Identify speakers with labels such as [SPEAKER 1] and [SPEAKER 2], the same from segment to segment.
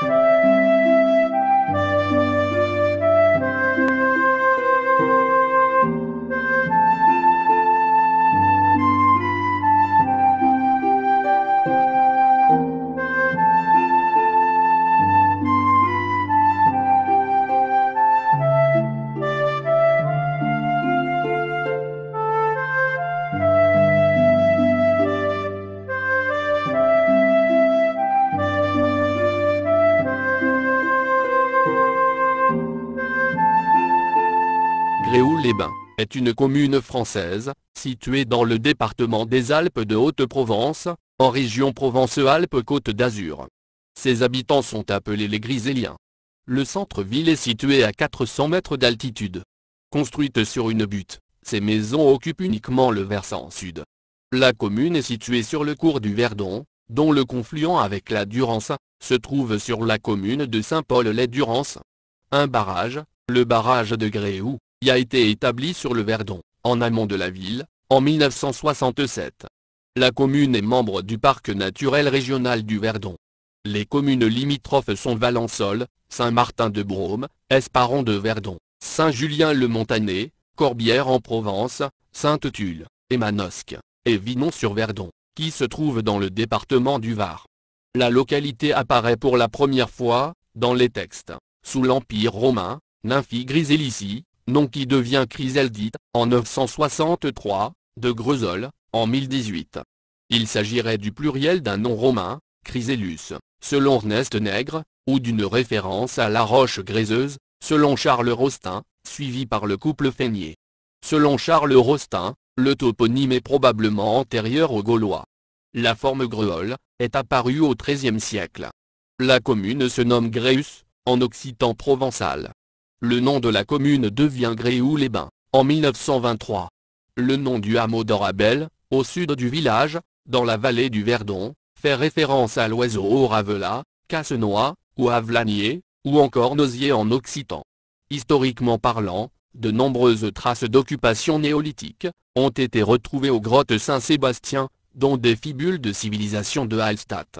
[SPEAKER 1] Thank you. est une commune française, située dans le département des Alpes de Haute-Provence, en région Provence-Alpes-Côte d'Azur. Ses habitants sont appelés les Griséliens. Le centre-ville est situé à 400 mètres d'altitude. Construite sur une butte, ses maisons occupent uniquement le versant sud. La commune est située sur le cours du Verdon, dont le confluent avec la Durance, se trouve sur la commune de Saint-Paul-les-Durance. Un barrage, le barrage de Gréoux, il a été établi sur le Verdon, en amont de la ville, en 1967. La commune est membre du parc naturel régional du Verdon. Les communes limitrophes sont Valensole, Saint-Martin-de-Brome, Esparon de Verdon, Saint-Julien-le-Montané, montanais corbières en Sainte-Tulle, et Manosque, et Vinon-sur-Verdon, qui se trouve dans le département du Var. La localité apparaît pour la première fois, dans les textes, sous l'Empire romain, Nymphi Griselici, nom qui devient Chryseldite, en 963, de Grezol, en 1018. Il s'agirait du pluriel d'un nom romain, Chrysellus, selon Ernest Nègre, ou d'une référence à la roche gréseuse, selon Charles Rostin, suivi par le couple Feigné. Selon Charles Rostin, le toponyme est probablement antérieur aux Gaulois. La forme Greol est apparue au XIIIe siècle. La commune se nomme Gréus, en occitan provençal. Le nom de la commune devient Gréoux-les-Bains, en 1923. Le nom du hameau d'Orabel, au sud du village, dans la vallée du Verdon, fait référence à l'oiseau au Ravela, Cassenois, ou Avelanier, ou encore Nosier en occitan. Historiquement parlant, de nombreuses traces d'occupation néolithique ont été retrouvées aux grottes Saint-Sébastien, dont des fibules de civilisation de Hallstatt.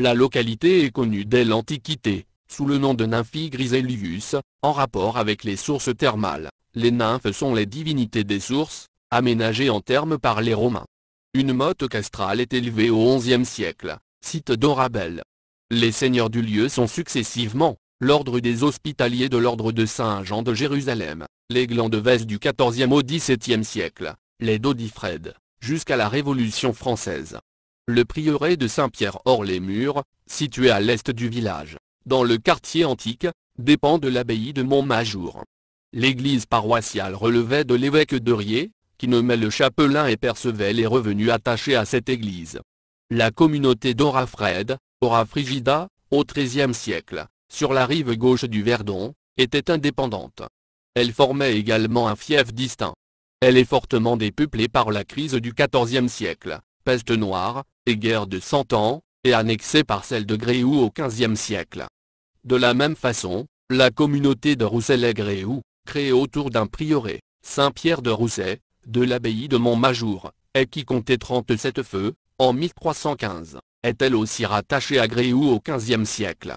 [SPEAKER 1] La localité est connue dès l'Antiquité, sous le nom de Nymphie Griselius, en rapport avec les sources thermales. Les nymphes sont les divinités des sources, aménagées en termes par les Romains. Une motte castrale est élevée au XIe siècle, site d'Orabel. Les seigneurs du lieu sont successivement, l'ordre des hospitaliers de l'ordre de Saint-Jean de Jérusalem, les glands de Veste du XIVe au XVIIe siècle, les Daudifred jusqu'à la Révolution française. Le prieuré de Saint-Pierre hors les murs, situé à l'est du village, dans le quartier antique, dépend de l'abbaye de Montmajour. L'église paroissiale relevait de l'évêque de Riez, qui nommait le chapelain et percevait les revenus attachés à cette église. La communauté d'Orafred, Orafrigida, au XIIIe siècle, sur la rive gauche du Verdon, était indépendante. Elle formait également un fief distinct. Elle est fortement dépeuplée par la crise du XIVe siècle, peste noire, et guerre de Cent Ans, et annexée par celle de Gréou au XVe siècle. De la même façon, la communauté de roussel gréoux créée autour d'un prieuré, Saint-Pierre de Rousset, de l'abbaye de Montmajour, et qui comptait 37 feux, en 1315, est elle aussi rattachée à Gréoux au XVe siècle.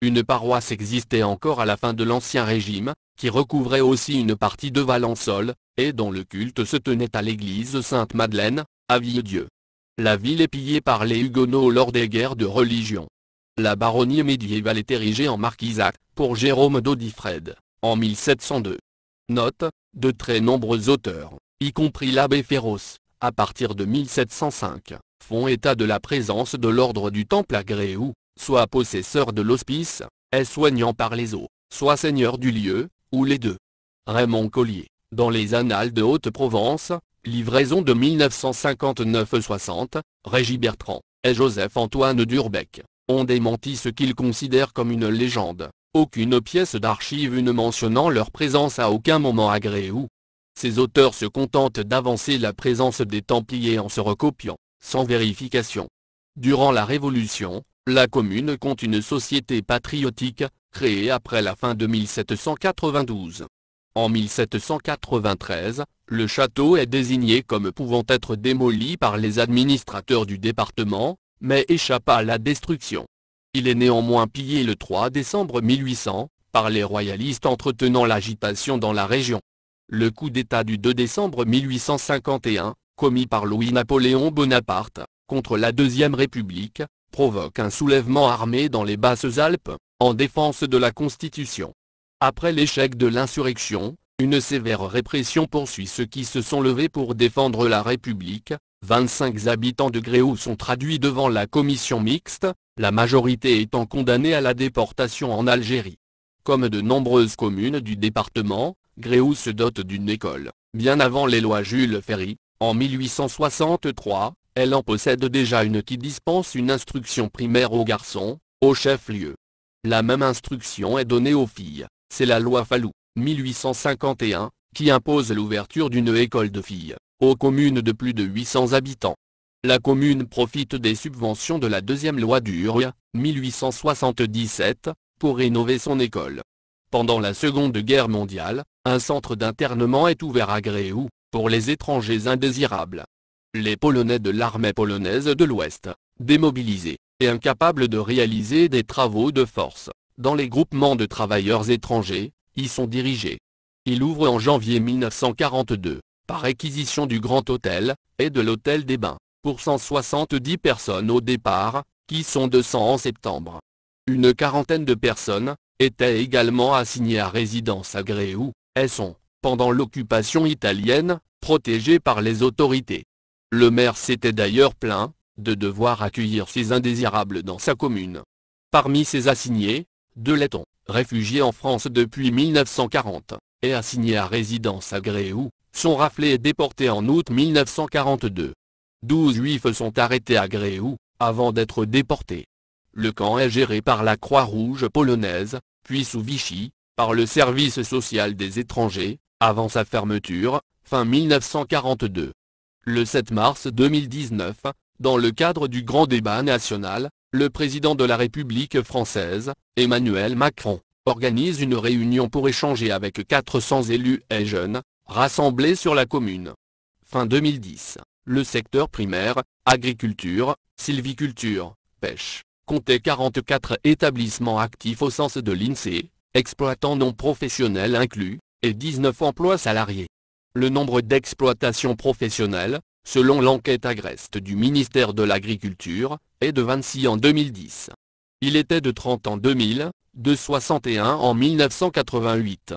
[SPEAKER 1] Une paroisse existait encore à la fin de l'Ancien Régime, qui recouvrait aussi une partie de Valençol, et dont le culte se tenait à l'église Sainte-Madeleine, à Ville-Dieu. La ville est pillée par les Huguenots lors des guerres de religion, la baronnie médiévale est érigée en marquisat, pour Jérôme d'Audifred, en 1702. Note, de très nombreux auteurs, y compris l'abbé Féroce, à partir de 1705, font état de la présence de l'ordre du Temple à Gréou, soit possesseur de l'hospice, est soignant par les eaux, soit seigneur du lieu, ou les deux. Raymond Collier, dans les Annales de Haute-Provence, livraison de 1959-60, Régis Bertrand, et Joseph-Antoine Durbec ont démenti ce qu'ils considèrent comme une légende. Aucune pièce d'archive ne mentionnant leur présence à aucun moment agréé ou... Ces auteurs se contentent d'avancer la présence des Templiers en se recopiant, sans vérification. Durant la Révolution, la commune compte une société patriotique, créée après la fin de 1792. En 1793, le château est désigné comme pouvant être démoli par les administrateurs du département, mais échappa à la destruction. Il est néanmoins pillé le 3 décembre 1800, par les royalistes entretenant l'agitation dans la région. Le coup d'État du 2 décembre 1851, commis par Louis-Napoléon Bonaparte, contre la Deuxième République, provoque un soulèvement armé dans les Basses-Alpes, en défense de la Constitution. Après l'échec de l'insurrection, une sévère répression poursuit ceux qui se sont levés pour défendre la République, 25 habitants de Gréou sont traduits devant la commission mixte, la majorité étant condamnée à la déportation en Algérie. Comme de nombreuses communes du département, Gréou se dote d'une école. Bien avant les lois Jules Ferry, en 1863, elle en possède déjà une qui dispense une instruction primaire aux garçons, au chef-lieu. La même instruction est donnée aux filles, c'est la loi Fallou, 1851, qui impose l'ouverture d'une école de filles aux communes de plus de 800 habitants. La commune profite des subventions de la deuxième loi d'Urg, 1877, pour rénover son école. Pendant la Seconde Guerre mondiale, un centre d'internement est ouvert à Gréou, pour les étrangers indésirables. Les Polonais de l'armée polonaise de l'Ouest, démobilisés, et incapables de réaliser des travaux de force, dans les groupements de travailleurs étrangers, y sont dirigés. Il ouvre en janvier 1942 réquisition du Grand Hôtel, et de l'Hôtel des Bains, pour 170 personnes au départ, qui sont 200 en septembre. Une quarantaine de personnes, étaient également assignées à résidence à Gréoux, elles sont, pendant l'occupation italienne, protégées par les autorités. Le maire s'était d'ailleurs plaint, de devoir accueillir ces indésirables dans sa commune. Parmi ces assignés, de laitons, réfugiés en France depuis 1940, et assignés à résidence à Gréou, son raflés et déporté en août 1942. 12 juifs sont arrêtés à Gréou, avant d'être déportés. Le camp est géré par la Croix-Rouge polonaise, puis sous Vichy, par le service social des étrangers, avant sa fermeture, fin 1942. Le 7 mars 2019, dans le cadre du grand débat national, le président de la République française, Emmanuel Macron, organise une réunion pour échanger avec 400 élus et jeunes, rassemblés sur la commune. Fin 2010, le secteur primaire, agriculture, sylviculture, pêche, comptait 44 établissements actifs au sens de l'INSEE, e, exploitants non professionnels inclus, et 19 emplois salariés. Le nombre d'exploitations professionnelles, selon l'enquête agreste du ministère de l'Agriculture, est de 26 en 2010. Il était de 30 en 2000, de 61 en 1988.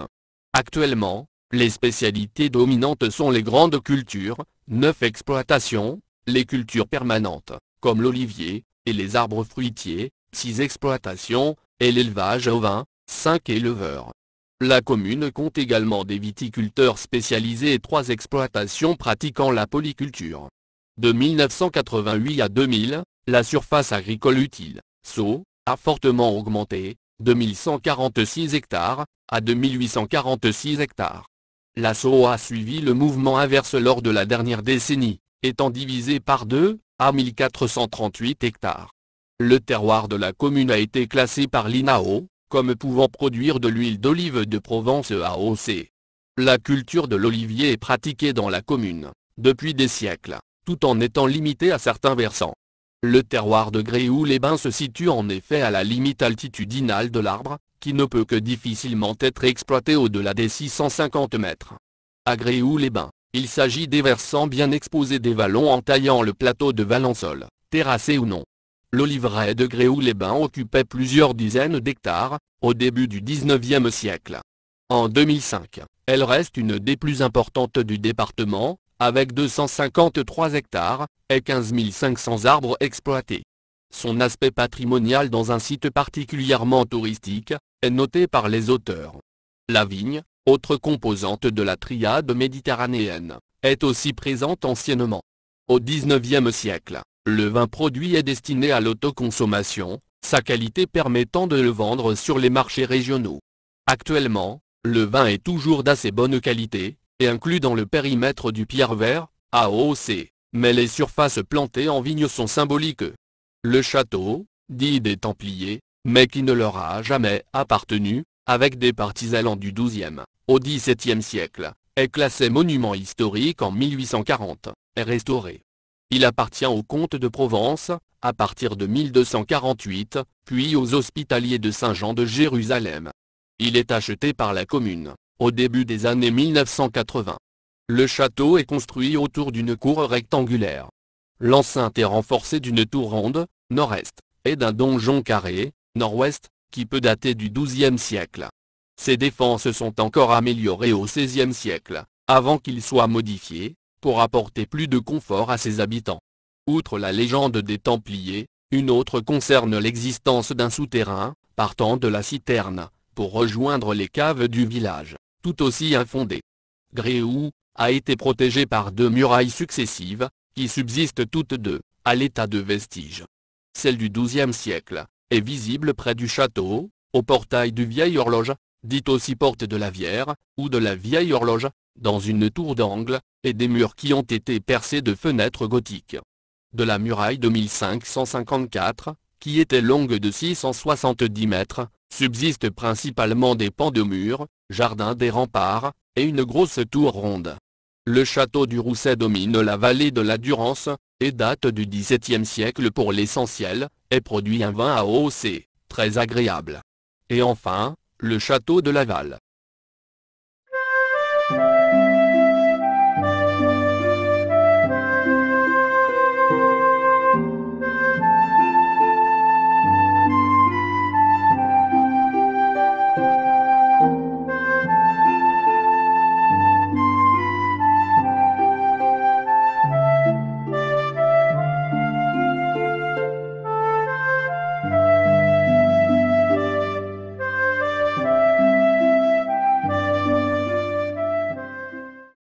[SPEAKER 1] Actuellement, les spécialités dominantes sont les grandes cultures, neuf exploitations, les cultures permanentes, comme l'olivier, et les arbres fruitiers, six exploitations, et l'élevage vin, 5 éleveurs. La commune compte également des viticulteurs spécialisés et trois exploitations pratiquant la polyculture. De 1988 à 2000, la surface agricole utile, saut, a fortement augmenté, de 1146 hectares, à 2846 hectares. L'assaut a suivi le mouvement inverse lors de la dernière décennie, étant divisé par deux, à 1438 hectares. Le terroir de la commune a été classé par l'INAO, comme pouvant produire de l'huile d'olive de Provence AOC. La culture de l'olivier est pratiquée dans la commune, depuis des siècles, tout en étant limitée à certains versants. Le terroir de Gréou les bains se situe en effet à la limite altitudinale de l'arbre, qui ne peut que difficilement être exploité au-delà des 650 mètres. À Gréoux-les-Bains, il s'agit des versants bien exposés des vallons en taillant le plateau de Valençol, terrassé ou non. L'oliveraie de Gréoux-les-Bains occupait plusieurs dizaines d'hectares, au début du 19e siècle. En 2005, elle reste une des plus importantes du département, avec 253 hectares, et 15 500 arbres exploités. Son aspect patrimonial dans un site particulièrement touristique, noté par les auteurs. La vigne, autre composante de la triade méditerranéenne, est aussi présente anciennement. Au XIXe siècle, le vin produit est destiné à l'autoconsommation, sa qualité permettant de le vendre sur les marchés régionaux. Actuellement, le vin est toujours d'assez bonne qualité, et inclus dans le périmètre du pierre vert, AOC, mais les surfaces plantées en vigne sont symboliques. Le château, dit des Templiers, mais qui ne leur a jamais appartenu, avec des parties allant du XIIe au XVIIe siècle, est classé monument historique en 1840, est restauré. Il appartient au Comte de Provence, à partir de 1248, puis aux hospitaliers de Saint-Jean de Jérusalem. Il est acheté par la commune, au début des années 1980. Le château est construit autour d'une cour rectangulaire. L'enceinte est renforcée d'une tour ronde, nord-est, et d'un donjon carré, nord-ouest, qui peut dater du XIIe siècle. Ses défenses sont encore améliorées au XVIe siècle, avant qu'il soit modifié, pour apporter plus de confort à ses habitants. Outre la légende des Templiers, une autre concerne l'existence d'un souterrain, partant de la citerne, pour rejoindre les caves du village, tout aussi infondé. Gréou, a été protégé par deux murailles successives, qui subsistent toutes deux, à l'état de vestiges. Celle du XIIe siècle, est visible près du château, au portail du vieil horloge, dit aussi porte de la Vière, ou de la vieille horloge, dans une tour d'angle, et des murs qui ont été percés de fenêtres gothiques. De la muraille de 1554, qui était longue de 670 mètres, subsistent principalement des pans de murs, jardins des remparts, et une grosse tour ronde. Le château du Rousset domine la vallée de la Durance, et date du XVIIe siècle pour l'essentiel, est produit un vin à AOC, très agréable. Et enfin, le château de Laval,